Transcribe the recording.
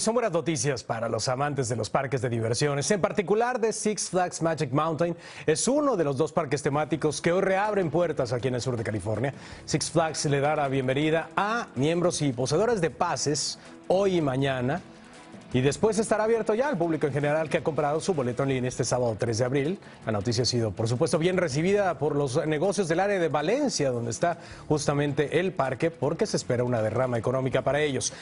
son buenas noticias para los amantes de los parques de diversiones, en particular de Six Flags Magic Mountain. Es uno de los dos parques temáticos que hoy reabren puertas aquí en el sur de California. Six Flags le DARÁ bienvenida a miembros y poseedores de pases hoy y mañana. Y después estará abierto ya al público en general que ha comprado su boleto en línea este sábado 3 de abril. La noticia ha sido, por supuesto, bien recibida por los negocios del área de Valencia, donde está justamente el parque, porque se espera una derrama económica para ellos.